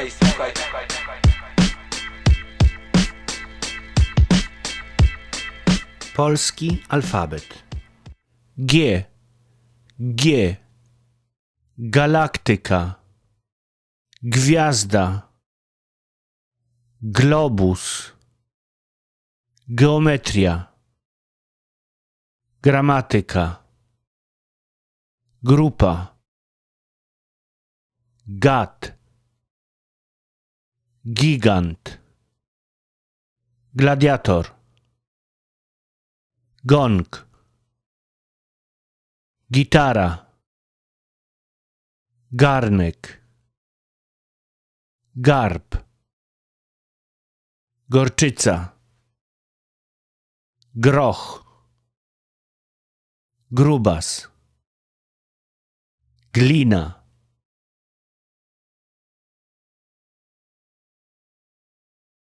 Ej, słuchaj Polski alfabet G G Galaktyka Gwiazda Globus Geometria Gramatyka Grupa Gat gigant, gladiator, gong, gitara, garnek, garb, gorczyca, groch, grubas, glina.